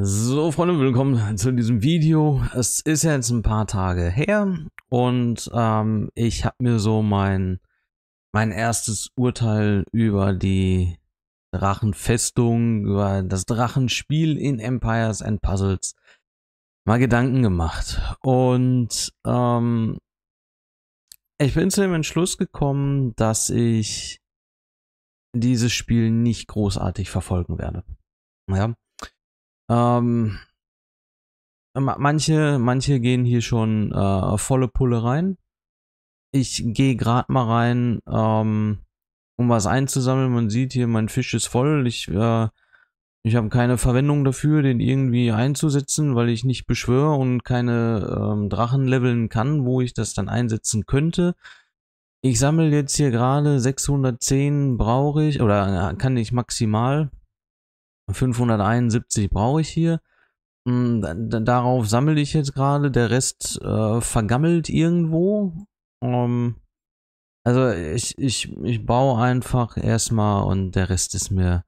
So Freunde, willkommen zu diesem Video. Es ist ja jetzt ein paar Tage her und ähm, ich habe mir so mein, mein erstes Urteil über die Drachenfestung, über das Drachenspiel in Empires and Puzzles mal Gedanken gemacht. Und ähm, ich bin zu dem Entschluss gekommen, dass ich dieses Spiel nicht großartig verfolgen werde. Ja ähm, manche, manche gehen hier schon äh, volle Pulle rein. Ich gehe gerade mal rein, ähm, um was einzusammeln. Man sieht hier, mein Fisch ist voll. Ich, äh, ich habe keine Verwendung dafür, den irgendwie einzusetzen, weil ich nicht beschwöre und keine ähm, Drachen leveln kann, wo ich das dann einsetzen könnte. Ich sammle jetzt hier gerade 610 brauche ich oder äh, kann ich maximal 571 brauche ich hier. Hm, darauf sammle ich jetzt gerade, der Rest äh, vergammelt irgendwo. Ähm, also ich, ich, ich baue einfach erstmal und der Rest ist mir,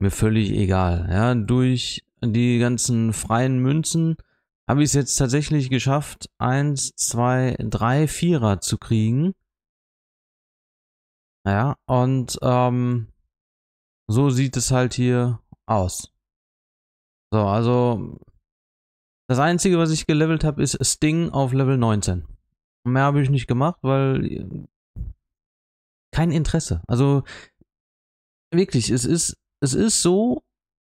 mir völlig egal. Ja, durch die ganzen freien Münzen habe ich es jetzt tatsächlich geschafft, 1, 2, 3, Vierer zu kriegen. Ja, und ähm, so sieht es halt hier aus. So, also das Einzige, was ich gelevelt habe, ist Sting auf Level 19. Mehr habe ich nicht gemacht, weil kein Interesse. Also wirklich, es ist, es ist so,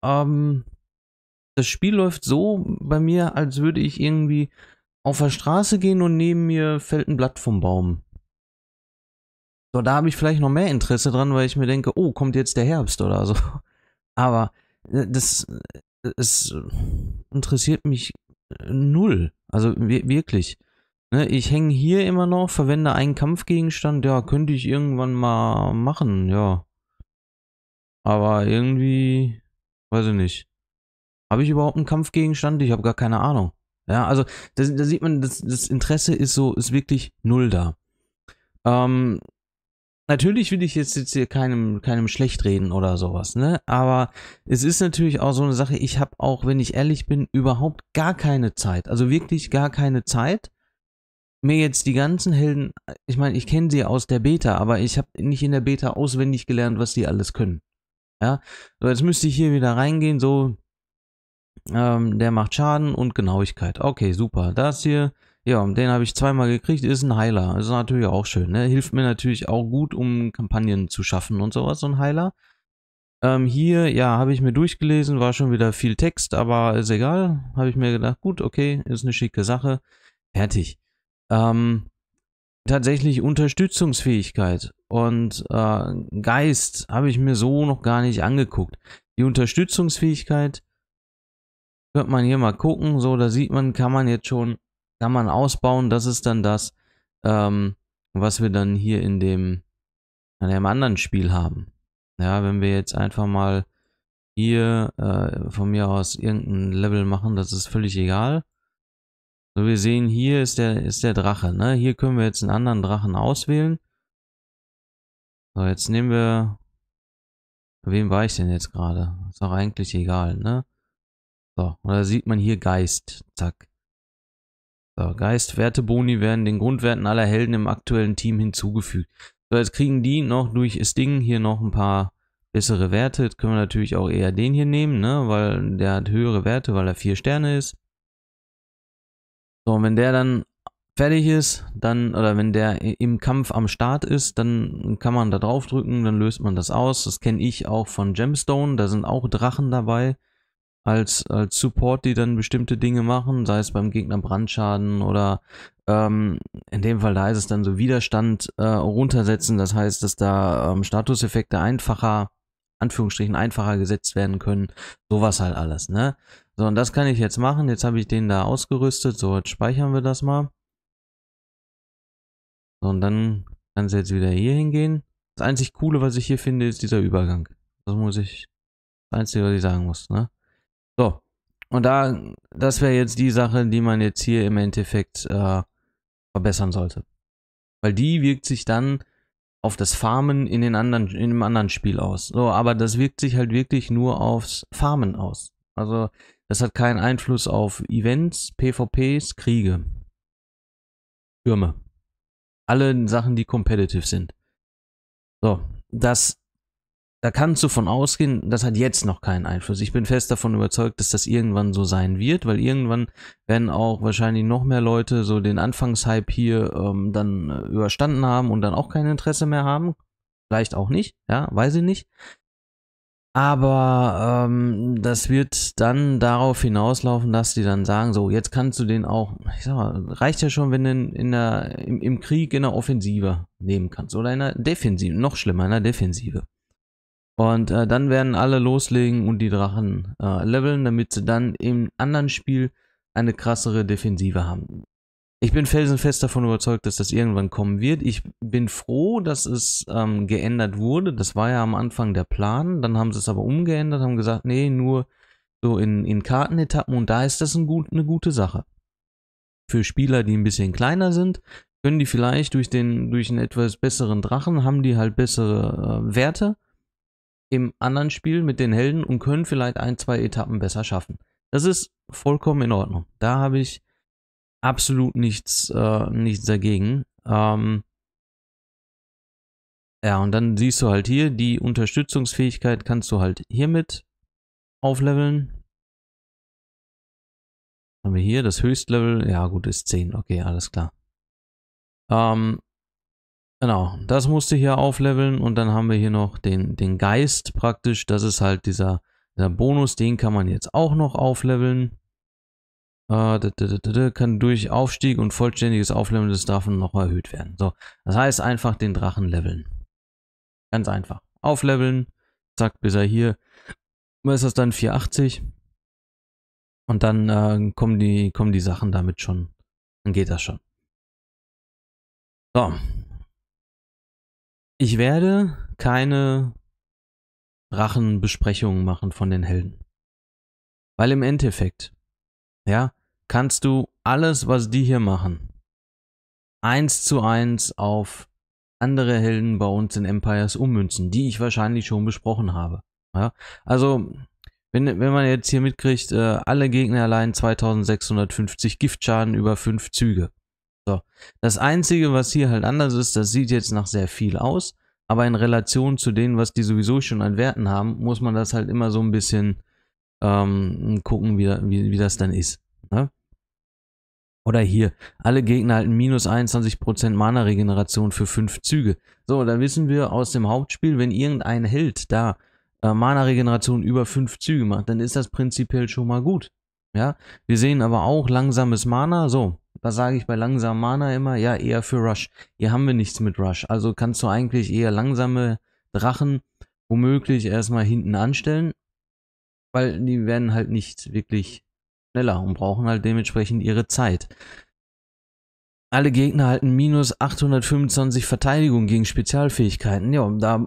ähm, das Spiel läuft so bei mir, als würde ich irgendwie auf der Straße gehen und neben mir fällt ein Blatt vom Baum. So, da habe ich vielleicht noch mehr Interesse dran, weil ich mir denke, oh, kommt jetzt der Herbst oder so. Aber äh, das, äh, es interessiert mich äh, null. Also wirklich. Ne, ich hänge hier immer noch, verwende einen Kampfgegenstand. Ja, könnte ich irgendwann mal machen, ja. Aber irgendwie, weiß ich nicht. Habe ich überhaupt einen Kampfgegenstand? Ich habe gar keine Ahnung. Ja, also da sieht man, das, das Interesse ist so, ist wirklich null da. Ähm, natürlich will ich jetzt, jetzt hier keinem, keinem schlecht reden oder sowas, ne? Aber es ist natürlich auch so eine Sache, ich habe auch, wenn ich ehrlich bin, überhaupt gar keine Zeit. Also wirklich gar keine Zeit. Mir jetzt die ganzen Helden, ich meine, ich kenne sie aus der Beta, aber ich habe nicht in der Beta auswendig gelernt, was die alles können. Ja, so jetzt müsste ich hier wieder reingehen, so, ähm, der macht Schaden und Genauigkeit. Okay, super. Das hier ja, den habe ich zweimal gekriegt, ist ein Heiler. Ist natürlich auch schön, ne? Hilft mir natürlich auch gut, um Kampagnen zu schaffen und sowas, so ein Heiler. Ähm, hier, ja, habe ich mir durchgelesen, war schon wieder viel Text, aber ist egal. Habe ich mir gedacht, gut, okay, ist eine schicke Sache. Fertig. Ähm, tatsächlich Unterstützungsfähigkeit und äh, Geist habe ich mir so noch gar nicht angeguckt. Die Unterstützungsfähigkeit könnte man hier mal gucken, so da sieht man, kann man jetzt schon kann man ausbauen. Das ist dann das, ähm, was wir dann hier in dem, in dem anderen Spiel haben. Ja, wenn wir jetzt einfach mal hier äh, von mir aus irgendein Level machen, das ist völlig egal. So, wir sehen, hier ist der, ist der Drache. Ne? Hier können wir jetzt einen anderen Drachen auswählen. So, jetzt nehmen wir... Wem war ich denn jetzt gerade? Ist auch eigentlich egal, ne? So, oder sieht man hier Geist. Zack. So, Geistwerteboni werden den Grundwerten aller Helden im aktuellen Team hinzugefügt. So, jetzt kriegen die noch durch das Ding hier noch ein paar bessere Werte. Jetzt können wir natürlich auch eher den hier nehmen, ne? weil der hat höhere Werte, weil er vier Sterne ist. So, und wenn der dann fertig ist, dann, oder wenn der im Kampf am Start ist, dann kann man da drauf drücken, dann löst man das aus. Das kenne ich auch von Gemstone, da sind auch Drachen dabei als, als Support, die dann bestimmte Dinge machen, sei es beim Gegner Brandschaden oder ähm, in dem Fall, da ist es dann so Widerstand äh, runtersetzen. Das heißt, dass da ähm, Statuseffekte einfacher, Anführungsstrichen einfacher gesetzt werden können. Sowas halt alles, ne? So, und das kann ich jetzt machen. Jetzt habe ich den da ausgerüstet. So, jetzt speichern wir das mal. So, und dann kann es jetzt wieder hier hingehen. Das einzig Coole, was ich hier finde, ist dieser Übergang. Das muss ich, das Einzige, was ich sagen muss, ne? So. Und da, das wäre jetzt die Sache, die man jetzt hier im Endeffekt äh, verbessern sollte. Weil die wirkt sich dann auf das Farmen in den anderen, in dem anderen Spiel aus. So, aber das wirkt sich halt wirklich nur aufs Farmen aus. Also, das hat keinen Einfluss auf Events, PvPs, Kriege. Türme. Alle Sachen, die competitive sind. So, das da kannst du von ausgehen, das hat jetzt noch keinen Einfluss. Ich bin fest davon überzeugt, dass das irgendwann so sein wird, weil irgendwann werden auch wahrscheinlich noch mehr Leute so den Anfangshype hier ähm, dann äh, überstanden haben und dann auch kein Interesse mehr haben. Vielleicht auch nicht, ja, weiß ich nicht. Aber ähm, das wird dann darauf hinauslaufen, dass die dann sagen, so, jetzt kannst du den auch, ich sag mal, reicht ja schon, wenn du in, in der, im, im Krieg in der Offensive nehmen kannst oder in der Defensive, noch schlimmer, in der Defensive. Und äh, dann werden alle loslegen und die Drachen äh, leveln, damit sie dann im anderen Spiel eine krassere Defensive haben. Ich bin felsenfest davon überzeugt, dass das irgendwann kommen wird. Ich bin froh, dass es ähm, geändert wurde. Das war ja am Anfang der Plan. Dann haben sie es aber umgeändert, haben gesagt, nee, nur so in, in Kartenetappen. Und da ist das ein gut, eine gute Sache. Für Spieler, die ein bisschen kleiner sind, können die vielleicht durch, den, durch einen etwas besseren Drachen, haben die halt bessere äh, Werte im anderen Spiel mit den Helden und können vielleicht ein, zwei Etappen besser schaffen. Das ist vollkommen in Ordnung. Da habe ich absolut nichts, äh, nichts dagegen. Ähm ja, und dann siehst du halt hier, die Unterstützungsfähigkeit kannst du halt hiermit aufleveln. Haben wir hier das Höchstlevel? Ja, gut, ist 10. Okay, alles klar. Ähm, Genau, das musste hier aufleveln und dann haben wir hier noch den, den Geist praktisch. Das ist halt dieser, dieser Bonus, den kann man jetzt auch noch aufleveln. Äh, kann durch Aufstieg und vollständiges Aufleveln des Drachen noch erhöht werden. So, das heißt einfach den Drachen leveln. Ganz einfach. Aufleveln, zack, bis er hier. Was ist das dann? 480. Und dann äh, kommen, die, kommen die Sachen damit schon. Dann geht das schon. So, ich werde keine Drachenbesprechungen machen von den Helden. Weil im Endeffekt, ja, kannst du alles, was die hier machen, eins zu eins auf andere Helden bei uns in Empires ummünzen, die ich wahrscheinlich schon besprochen habe. Ja, also, wenn, wenn man jetzt hier mitkriegt, äh, alle Gegner allein 2650 Giftschaden über fünf Züge. So. Das Einzige, was hier halt anders ist, das sieht jetzt nach sehr viel aus, aber in Relation zu denen, was die sowieso schon an Werten haben, muss man das halt immer so ein bisschen ähm, gucken, wie, wie, wie, das dann ist. Ne? Oder hier, alle Gegner halten minus 21% Mana-Regeneration für 5 Züge. So, dann wissen wir aus dem Hauptspiel, wenn irgendein Held da äh, Mana-Regeneration über 5 Züge macht, dann ist das prinzipiell schon mal gut. Ja, wir sehen aber auch langsames Mana. So, was sage ich bei langsamen Mana immer? Ja, eher für Rush. Hier haben wir nichts mit Rush. Also kannst du eigentlich eher langsame Drachen womöglich erstmal hinten anstellen, weil die werden halt nicht wirklich schneller und brauchen halt dementsprechend ihre Zeit. Alle Gegner halten minus 825 Verteidigung gegen Spezialfähigkeiten. Ja, da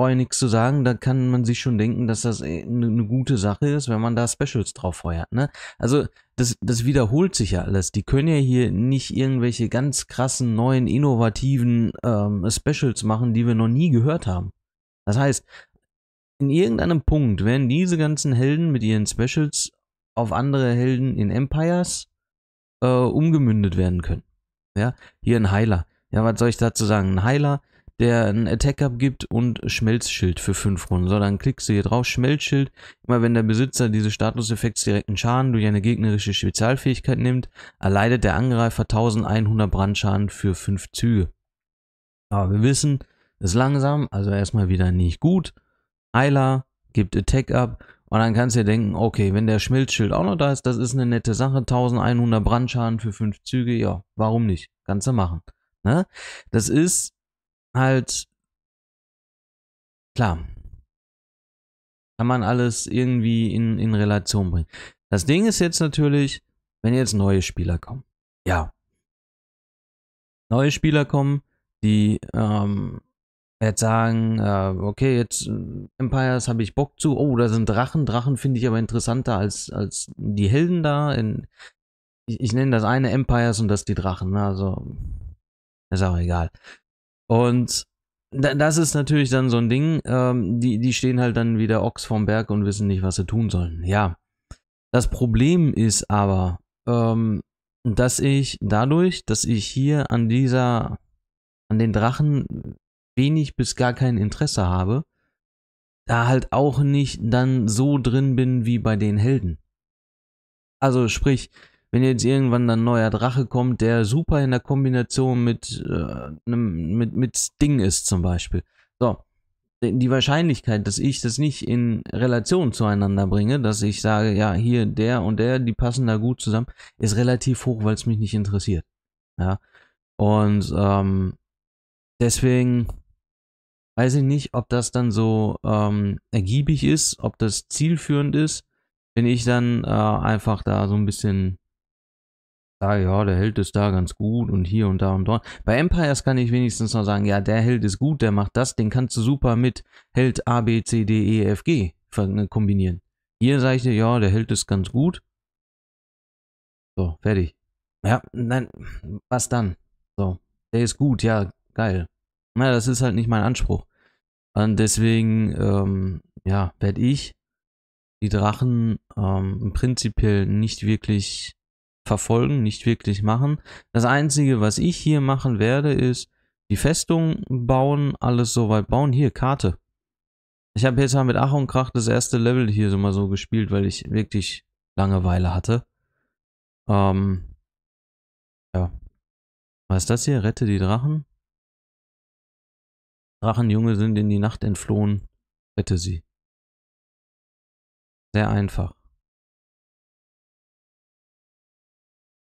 brauche nichts zu sagen, da kann man sich schon denken, dass das eine äh, ne gute Sache ist, wenn man da Specials drauf feuert. Ne? Also das, das wiederholt sich ja alles. Die können ja hier nicht irgendwelche ganz krassen, neuen, innovativen ähm, Specials machen, die wir noch nie gehört haben. Das heißt, in irgendeinem Punkt werden diese ganzen Helden mit ihren Specials auf andere Helden in Empires äh, umgemündet werden können. Ja, hier ein Heiler. Ja, was soll ich dazu sagen? Ein Heiler der einen Attack abgibt und Schmelzschild für 5 Runden. So, dann klickst du hier drauf, Schmelzschild. Immer wenn der Besitzer diese Statuseffekts direkten Schaden durch eine gegnerische Spezialfähigkeit nimmt, erleidet der Angreifer 1100 Brandschaden für 5 Züge. Aber wir wissen, ist langsam, also erstmal wieder nicht gut. Eiler gibt Attack ab und dann kannst du dir denken, okay, wenn der Schmelzschild auch noch da ist, das ist eine nette Sache, 1100 Brandschaden für 5 Züge, ja, warum nicht? Kannst du machen. Ne? Das ist halt, klar, kann man alles irgendwie in, in Relation bringen. Das Ding ist jetzt natürlich, wenn jetzt neue Spieler kommen. Ja. Neue Spieler kommen, die ähm, jetzt sagen, äh, okay, jetzt äh, Empires habe ich Bock zu. Oh, da sind Drachen. Drachen finde ich aber interessanter als, als die Helden da. In, ich, ich nenne das eine Empires und das die Drachen. Ne? Also ist auch egal. Und das ist natürlich dann so ein Ding, ähm, die, die stehen halt dann wie der Ochs vom Berg und wissen nicht, was sie tun sollen. Ja. Das Problem ist aber, ähm, dass ich dadurch, dass ich hier an dieser, an den Drachen wenig bis gar kein Interesse habe, da halt auch nicht dann so drin bin wie bei den Helden. Also sprich, wenn jetzt irgendwann dann ein neuer Drache kommt, der super in der Kombination mit, äh, mit, mit Sting ist zum Beispiel. So, die Wahrscheinlichkeit, dass ich das nicht in Relation zueinander bringe, dass ich sage, ja, hier der und der, die passen da gut zusammen, ist relativ hoch, weil es mich nicht interessiert. Ja. Und ähm, deswegen weiß ich nicht, ob das dann so ähm, ergiebig ist, ob das zielführend ist, wenn ich dann äh, einfach da so ein bisschen sage, ja, der Held ist da ganz gut und hier und da und dort. Bei Empires kann ich wenigstens noch sagen, ja, der Held ist gut, der macht das, den kannst du super mit Held A, B, C, D, E, F, G ne, kombinieren. Hier sage ich dir, ja, der Held ist ganz gut. So, fertig. Ja, nein, was dann? So, der ist gut, ja, geil. Na, das ist halt nicht mein Anspruch. Und deswegen, ähm, ja, werde ich die Drachen ähm, prinzipiell nicht wirklich verfolgen, nicht wirklich machen. Das Einzige, was ich hier machen werde, ist die Festung bauen, alles soweit bauen. Hier, Karte. Ich habe jetzt mal mit Ach und Krach das erste Level hier so mal so gespielt, weil ich wirklich Langeweile hatte. Ähm, ja. Was ist das hier? Rette die Drachen. Drachenjunge sind in die Nacht entflohen. Rette sie. Sehr einfach.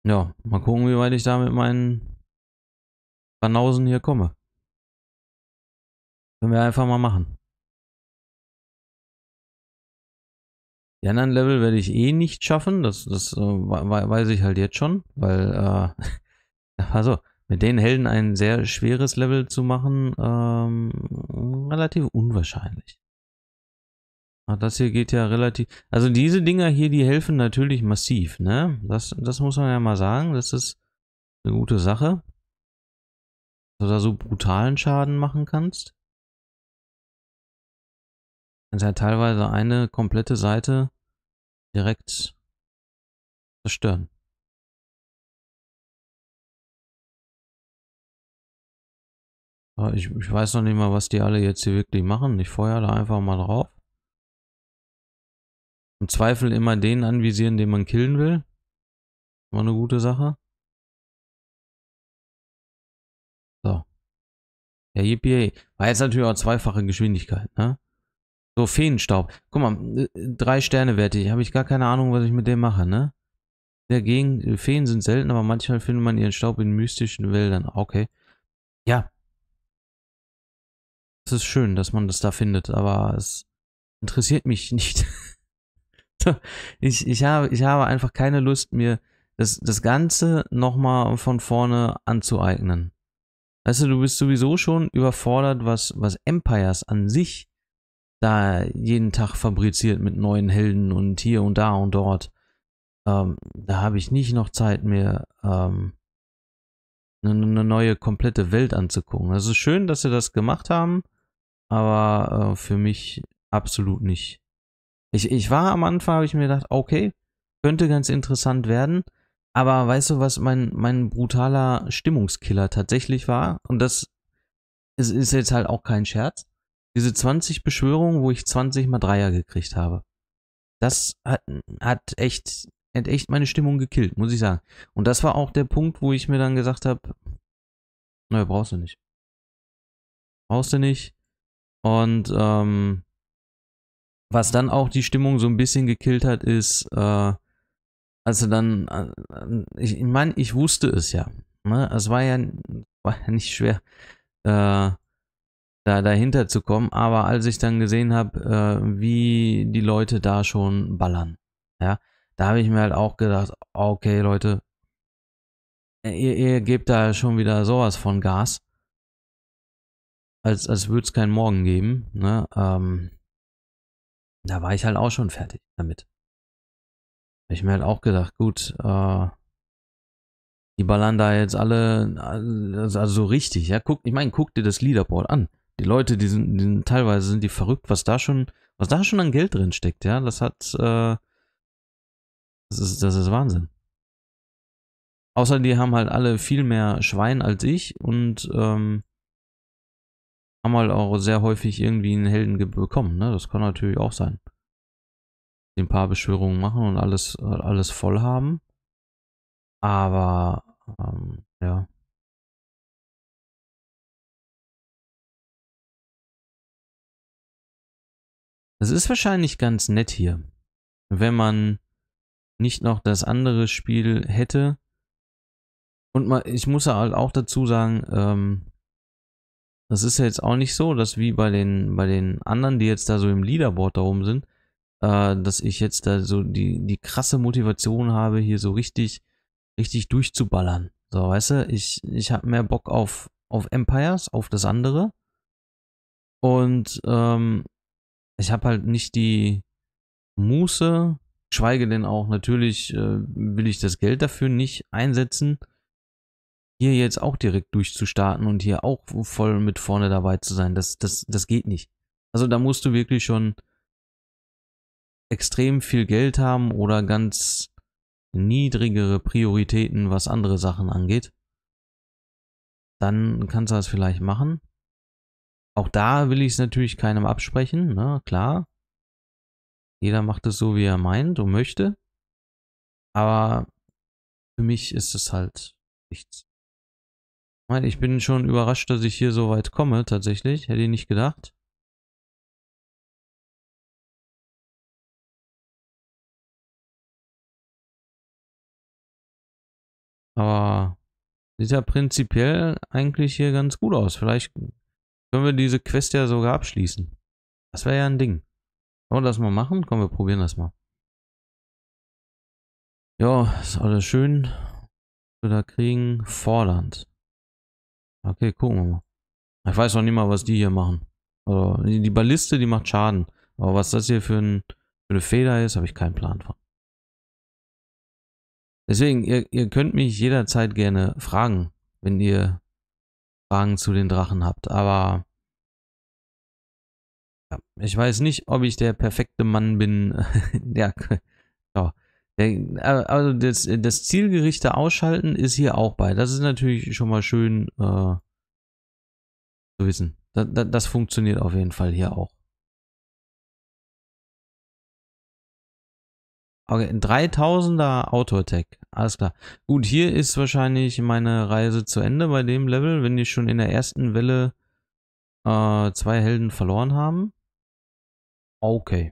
Ja, mal gucken, wie weit ich da mit meinen Banausen hier komme. Können wir einfach mal machen. Die anderen Level werde ich eh nicht schaffen, das, das äh, weiß ich halt jetzt schon, weil, äh, also, mit den Helden ein sehr schweres Level zu machen, ähm, relativ unwahrscheinlich. Ach, das hier geht ja relativ... Also diese Dinger hier, die helfen natürlich massiv, ne? Das, das muss man ja mal sagen. Das ist eine gute Sache. Dass du da so brutalen Schaden machen kannst. Kannst halt ja teilweise eine komplette Seite direkt zerstören. Ich, ich, weiß noch nicht mal, was die alle jetzt hier wirklich machen. Ich feuer da einfach mal drauf. Im Zweifel immer den anvisieren, den man killen will. War eine gute Sache. So. Ja, yippie. War jetzt natürlich auch zweifache Geschwindigkeit, ne? So, Feenstaub. Guck mal, äh, drei Sterne wertig. Habe ich gar keine Ahnung, was ich mit dem mache, ne? Dagegen, äh, Feen sind selten, aber manchmal findet man ihren Staub in mystischen Wäldern. Okay. Ja. Es ist schön, dass man das da findet, aber es interessiert mich nicht. ich, ich, habe, ich habe einfach keine Lust, mir das, das Ganze nochmal von vorne anzueignen. Weißt du, du bist sowieso schon überfordert, was, was Empires an sich da jeden Tag fabriziert mit neuen Helden und hier und da und dort. Ähm, da habe ich nicht noch Zeit, mir ähm, eine, neue komplette Welt anzugucken. Also schön, dass sie das gemacht haben, aber äh, für mich absolut nicht. Ich, ich war am Anfang, habe ich mir gedacht, okay, könnte ganz interessant werden. Aber weißt du, was mein, mein brutaler Stimmungskiller tatsächlich war? Und das ist, ist jetzt halt auch kein Scherz. Diese 20 Beschwörungen, wo ich 20 mal Dreier gekriegt habe. Das hat, hat, echt, hat echt meine Stimmung gekillt, muss ich sagen. Und das war auch der Punkt, wo ich mir dann gesagt habe, ne, naja, brauchst du nicht. Brauchst du nicht. Und ähm, was dann auch die Stimmung so ein bisschen gekillt hat, ist, äh, also dann, äh, ich, ich meine, ich wusste es ja. Ne? Es war ja, war ja nicht schwer, äh, da dahinter zu kommen, aber als ich dann gesehen habe, äh, wie die Leute da schon ballern, ja, da habe ich mir halt auch gedacht, okay, Leute, ihr, ihr gebt da schon wieder sowas von Gas. Als, als würde es keinen Morgen geben. Ne? Ähm, da war ich halt auch schon fertig damit. Hab ich mir halt auch gedacht, gut, äh, die ballern da jetzt alle, also, also so richtig, ja, guck, ich meine, guck dir das Leaderboard an. Die Leute, die sind, die sind, teilweise sind die verrückt, was da schon, was da schon an Geld drin steckt, ja, das hat, äh, das ist, das ist Wahnsinn. Außer die haben halt alle viel mehr Schwein als ich und ähm, haben halt auch sehr häufig irgendwie einen Helden bekommen, ne? Das kann natürlich auch sein. Ein paar Beschwörungen machen und alles, alles voll haben. Aber, ähm, ja. Das ist wahrscheinlich ganz nett hier. Wenn man nicht noch das andere Spiel hätte. Und mal, ich muss halt auch dazu sagen, ähm, das ist ja jetzt auch nicht so, dass wie bei den, bei den anderen, die jetzt da so im Leaderboard da oben sind, äh, dass ich jetzt da so die, die krasse Motivation habe, hier so richtig, richtig durchzuballern. So, weißt du, ich, ich habe mehr Bock auf, auf Empires, auf das andere. Und ähm, ich habe halt nicht die Muße, schweige denn auch, natürlich äh, will ich das Geld dafür nicht einsetzen hier jetzt auch direkt durchzustarten und hier auch voll mit vorne dabei zu sein, das, das, das geht nicht. Also da musst du wirklich schon extrem viel Geld haben oder ganz niedrigere Prioritäten, was andere Sachen angeht. Dann kannst du das vielleicht machen. Auch da will ich es natürlich keinem absprechen, ne? klar. Jeder macht es so, wie er meint und möchte. Aber für mich ist es halt nichts. Ich bin schon überrascht, dass ich hier so weit komme, tatsächlich. Hätte ich nicht gedacht. Aber sieht ja prinzipiell eigentlich hier ganz gut aus. Vielleicht können wir diese Quest ja sogar abschließen. Das wäre ja ein Ding. Wollen wir das mal machen? Komm, wir probieren das mal. Ja, ist alles schön. Was wir da kriegen. Fordernd. Okay, gucken wir mal. Ich weiß noch nicht mal, was die hier machen. Also, die Balliste, die macht Schaden. Aber was das hier für, ein, für eine Feder ist, habe ich keinen Plan von. Deswegen, ihr, ihr könnt mich jederzeit gerne fragen, wenn ihr Fragen zu den Drachen habt. Aber ja, ich weiß nicht, ob ich der perfekte Mann bin, der äh, also das, äh, das zielgerichte Ausschalten ist hier auch bei. Das ist natürlich schon mal schön äh, zu wissen. Das, das, das funktioniert auf jeden Fall hier auch. Okay, ein 3000er Auto-Attack. Alles klar. Gut, hier ist wahrscheinlich meine Reise zu Ende bei dem Level, wenn die schon in der ersten Welle äh, zwei Helden verloren haben. Okay.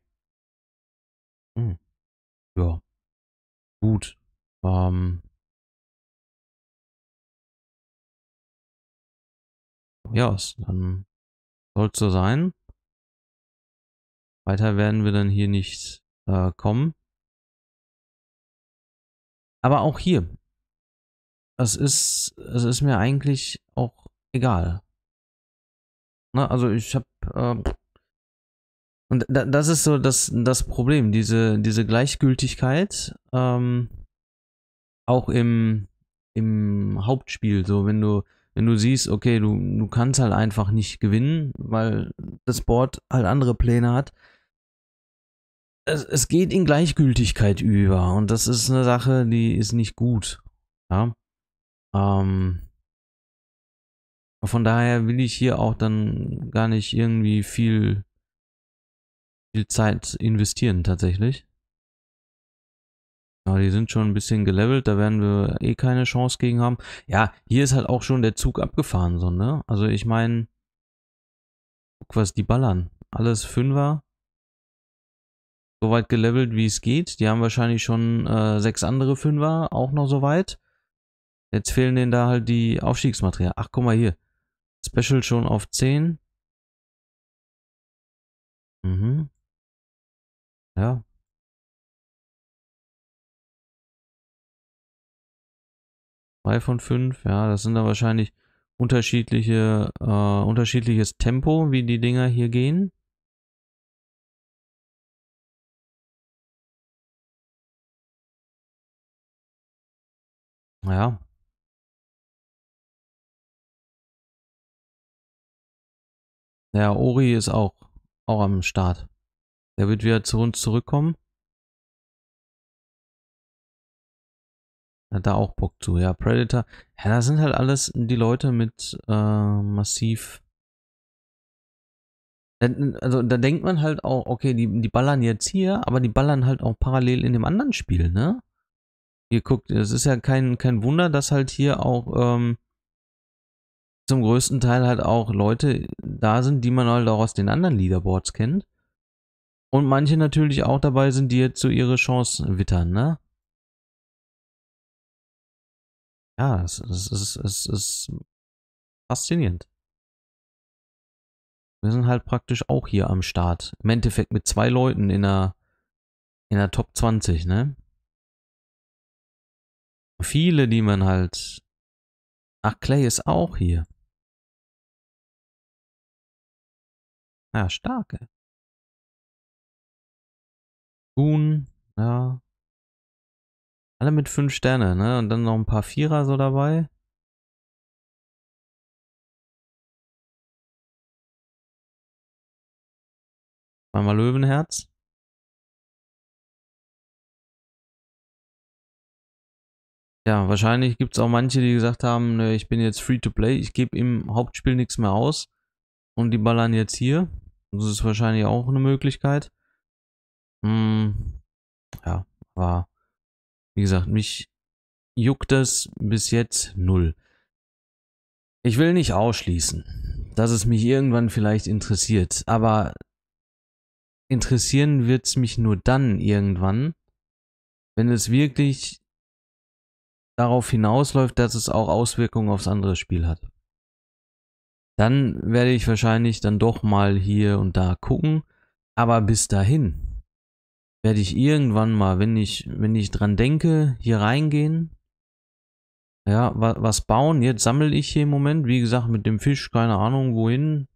Hm. Ja gut. Ähm ja, dann soll es so sein. Weiter werden wir dann hier nicht äh, kommen. Aber auch hier. Es ist, es ist mir eigentlich auch egal. Na, ne, also ich habe äh, und da, das ist so das, das Problem, diese, diese Gleichgültigkeit, ähm, auch im, im Hauptspiel, so wenn du, wenn du siehst, okay, du, du kannst halt einfach nicht gewinnen, weil das Board halt andere Pläne hat. Es, es geht in Gleichgültigkeit über und das ist eine Sache, die ist nicht gut. Ja. Ähm, von daher will ich hier auch dann gar nicht irgendwie viel viel Zeit investieren tatsächlich. Ja, die sind schon ein bisschen gelevelt, da werden wir eh keine Chance gegen haben. Ja, hier ist halt auch schon der Zug abgefahren, so, ne? Also ich meine, guck, was die ballern. Alles Fünfer. Soweit gelevelt, wie es geht. Die haben wahrscheinlich schon äh, sechs andere Fünfer auch noch so weit. Jetzt fehlen denen da halt die Aufstiegsmaterial. Ach, guck mal hier. Special schon auf 10. Mhm. Ja. Drei von fünf, ja, das sind da wahrscheinlich unterschiedliche, äh, unterschiedliches Tempo, wie die Dinger hier gehen. Ja. Ja, Ori ist auch, auch am Start. Der wird wieder zu uns zurückkommen. Hat da auch Bock zu, ja. Predator. Ja, da sind halt alles die Leute mit äh, massiv. Also da denkt man halt auch, okay, die, die ballern jetzt hier, aber die ballern halt auch parallel in dem anderen Spiel, ne? Ihr guckt, es ist ja kein, kein Wunder, dass halt hier auch ähm, zum größten Teil halt auch Leute da sind, die man halt auch aus den anderen Leaderboards kennt. Und manche natürlich auch dabei sind, die jetzt so ihre Chance wittern, ne? Ja, es, es, es, es ist faszinierend. Wir sind halt praktisch auch hier am Start. Im Endeffekt mit zwei Leuten in der, in der Top 20, ne? Viele, die man halt. Ach, Clay ist auch hier. Ja, starke. Boon, ja. Alle mit 5 Sterne, ne? Und dann noch ein paar Vierer so dabei. Einmal Löwenherz. Ja, wahrscheinlich gibt es auch manche, die gesagt haben, ne, ich bin jetzt free to play, ich gebe im Hauptspiel nichts mehr aus und die ballern jetzt hier. Das ist wahrscheinlich auch eine Möglichkeit. Hm, ja, aber wie gesagt, mich juckt das bis jetzt null. Ich will nicht ausschließen, dass es mich irgendwann vielleicht interessiert, aber interessieren wird es mich nur dann irgendwann, wenn es wirklich darauf hinausläuft, dass es auch Auswirkungen aufs andere Spiel hat. Dann werde ich wahrscheinlich dann doch mal hier und da gucken, aber bis dahin werde ich irgendwann mal, wenn ich, wenn ich dran denke, hier reingehen. Ja, wa was bauen? Jetzt sammle ich hier im Moment, wie gesagt, mit dem Fisch, keine Ahnung wohin.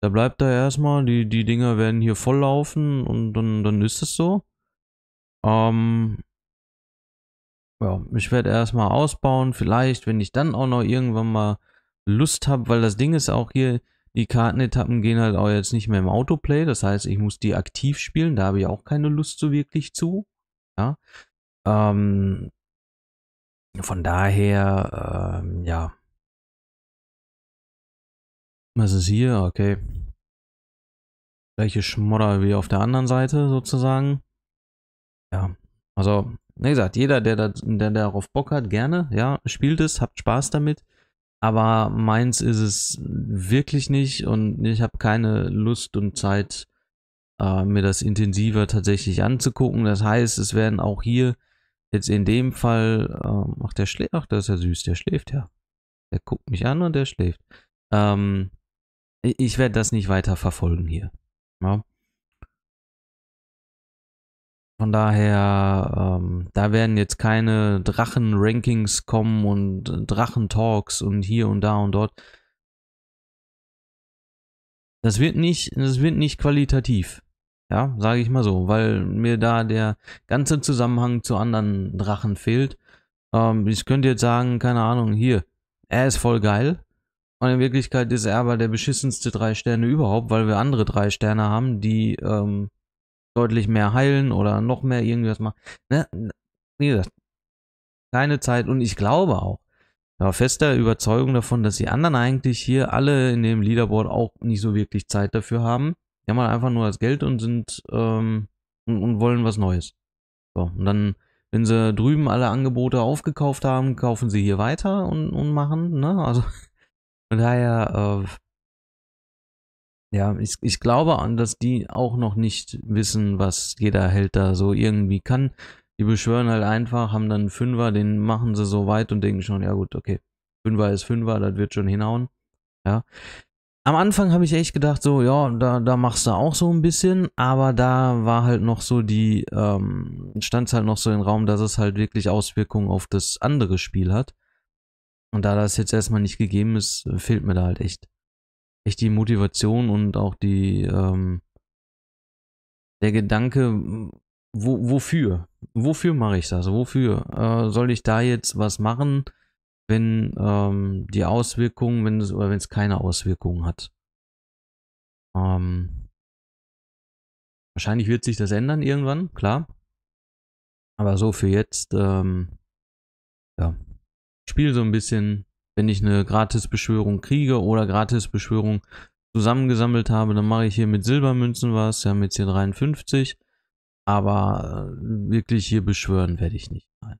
Da bleibt er erstmal, die, die Dinger werden hier volllaufen und dann, dann ist es so. Ähm, ja, ich werde erstmal ausbauen, vielleicht, wenn ich dann auch noch irgendwann mal Lust habe, weil das Ding ist auch hier, die Kartenetappen gehen halt auch jetzt nicht mehr im Autoplay, das heißt, ich muss die aktiv spielen, da habe ich auch keine Lust so wirklich zu. Ja. Ähm, von daher, ähm, ja. Was ist hier? Okay. Gleiche Schmodder wie auf der anderen Seite sozusagen. Ja, also, wie gesagt, jeder, der, da, der darauf Bock hat, gerne, ja, spielt es, habt Spaß damit aber meins ist es wirklich nicht und ich habe keine Lust und Zeit, äh, mir das intensiver tatsächlich anzugucken. Das heißt, es werden auch hier jetzt in dem Fall, ähm, ach, der schläft, ach, das ist ja süß, der schläft ja. Der guckt mich an und der schläft. Ähm, ich werde das nicht weiter verfolgen hier. Ja. Von daher, ähm, da werden jetzt keine Drachen-Rankings kommen und Drachentalks und hier und da und dort. Das wird nicht, das wird nicht qualitativ. Ja, sage ich mal so, weil mir da der ganze Zusammenhang zu anderen Drachen fehlt. Ähm, ich könnte jetzt sagen, keine Ahnung, hier, er ist voll geil. Und in Wirklichkeit ist er aber der beschissenste drei Sterne überhaupt, weil wir andere drei Sterne haben, die ähm, deutlich mehr heilen oder noch mehr irgendwas machen. Ne? Wie gesagt, keine Zeit und ich glaube auch, ich war fester Überzeugung davon, dass die anderen eigentlich hier alle in dem Leaderboard auch nicht so wirklich Zeit dafür haben. Die haben halt einfach nur das Geld und sind ähm, und, und, wollen was Neues. So, und dann, wenn sie drüben alle Angebote aufgekauft haben, kaufen sie hier weiter und, und machen, ne? Also von daher, äh, ja, ich, ich glaube an, dass die auch noch nicht wissen, was jeder Held da so irgendwie kann. Die beschwören halt einfach, haben dann einen Fünfer, den machen sie so weit und denken schon, ja gut, okay, Fünfer ist Fünfer, das wird schon hinhauen. Ja. Am Anfang habe ich echt gedacht, so, ja, da, da machst du auch so ein bisschen, aber da war halt noch so die, ähm, stand es halt noch so im Raum, dass es halt wirklich Auswirkungen auf das andere Spiel hat. Und da das jetzt erstmal nicht gegeben ist, fehlt mir da halt echt echt die Motivation und auch die ähm, der Gedanke, wo, wofür? Wofür mache ich das? Wofür äh, soll ich da jetzt was machen, wenn ähm, die Auswirkungen, wenn es oder wenn es keine Auswirkungen hat? Ähm, wahrscheinlich wird sich das ändern irgendwann, klar. Aber so für jetzt, ähm, ja, spiel so ein bisschen, wenn ich eine Gratisbeschwörung kriege oder Gratisbeschwörung zusammengesammelt habe, dann mache ich hier mit Silbermünzen was. Wir haben jetzt hier 53. Aber äh, wirklich hier beschwören werde ich nicht. Nein.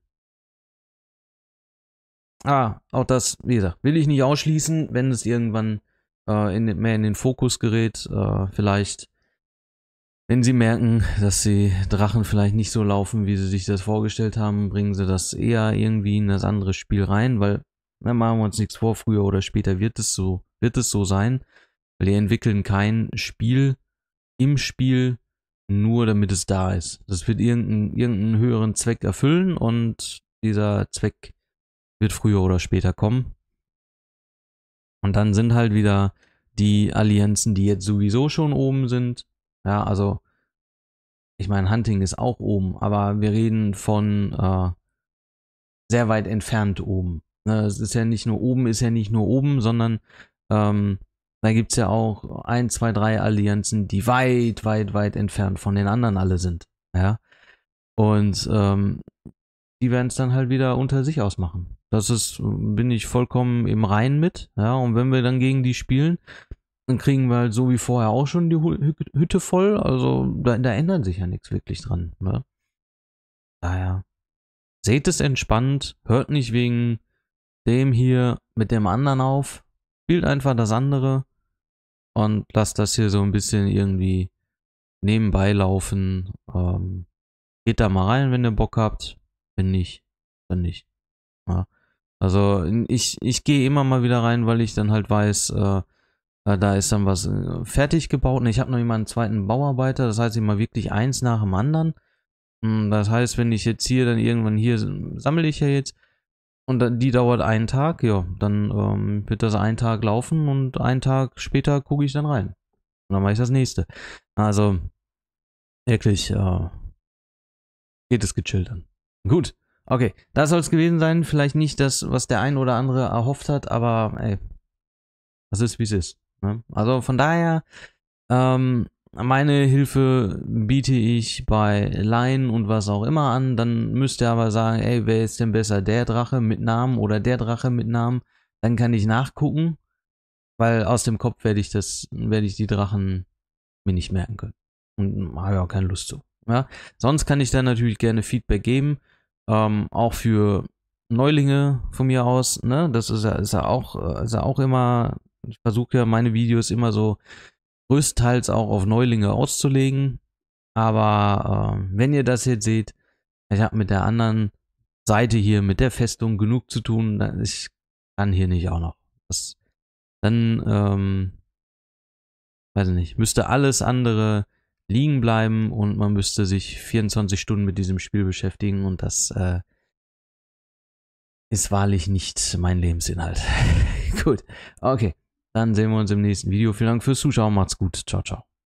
Ah, auch das, wie gesagt, will ich nicht ausschließen, wenn es irgendwann äh, in, mehr in den Fokus gerät. Äh, vielleicht, wenn sie merken, dass die Drachen vielleicht nicht so laufen, wie sie sich das vorgestellt haben, bringen sie das eher irgendwie in das andere Spiel rein, weil na, ne, machen wir uns nichts vor, früher oder später wird es so, wird es so sein. Weil die entwickeln kein Spiel im Spiel, nur damit es da ist. Das wird irgendeinen, irgendeinen höheren Zweck erfüllen und dieser Zweck wird früher oder später kommen. Und dann sind halt wieder die Allianzen, die jetzt sowieso schon oben sind. Ja, also, ich meine, Hunting ist auch oben, aber wir reden von äh, sehr weit entfernt oben. Ne, es ist ja nicht nur oben, ist ja nicht nur oben, sondern ähm, da gibt es ja auch ein, zwei, drei Allianzen, die weit, weit, weit entfernt von den anderen alle sind. Ja. Und ähm, die werden es dann halt wieder unter sich ausmachen. Das ist, bin ich vollkommen im Reinen mit. Ja, und wenn wir dann gegen die spielen, dann kriegen wir halt so wie vorher auch schon die Hütte voll. Also da, da ändert sich ja nichts wirklich dran. Ne? Daher seht es entspannt, hört nicht wegen dem hier mit dem anderen auf, spielt einfach das andere und lasst das hier so ein bisschen irgendwie nebenbei laufen. Ähm, geht da mal rein, wenn ihr Bock habt. Wenn nicht, dann nicht. Ja. Also ich, ich gehe immer mal wieder rein, weil ich dann halt weiß, äh, äh da ist dann was äh, fertig gebaut. Und ich habe noch immer einen zweiten Bauarbeiter, das heißt immer wirklich eins nach dem anderen. Hm, das heißt, wenn ich jetzt hier dann irgendwann hier sammle ich ja jetzt und die dauert einen Tag, ja. Dann ähm, wird das einen Tag laufen und einen Tag später gucke ich dann rein. Und dann mache ich das nächste. Also, wirklich, äh, geht es gechillt dann. Gut, okay. Das soll es gewesen sein. Vielleicht nicht das, was der ein oder andere erhofft hat, aber ey, das ist, wie es ist. Ne? Also von daher, ähm, meine Hilfe biete ich bei Laien und was auch immer an. Dann müsst ihr aber sagen, ey, wer ist denn besser, der Drache mit Namen oder der Drache mit Namen? Dann kann ich nachgucken, weil aus dem Kopf werde ich das, werde ich die Drachen mir nicht merken können. Und habe auch keine Lust zu. Ja? Sonst kann ich da natürlich gerne Feedback geben. Ähm, auch für Neulinge von mir aus, ne? Das ist ja, ist ja auch, äh, ist ja auch immer, ich versuche ja meine Videos immer so größtenteils auch auf Neulinge auszulegen. Aber äh, wenn ihr das jetzt seht, ich habe mit der anderen Seite hier, mit der Festung genug zu tun. Dann, Ich kann hier nicht auch noch. Das, dann, ähm, weiß ich nicht, müsste alles andere liegen bleiben und man müsste sich 24 Stunden mit diesem Spiel beschäftigen und das äh, ist wahrlich nicht mein Lebensinhalt. Gut, okay. Dann sehen wir uns im nächsten Video. Vielen Dank fürs Zuschauen. Macht's gut. Ciao, ciao.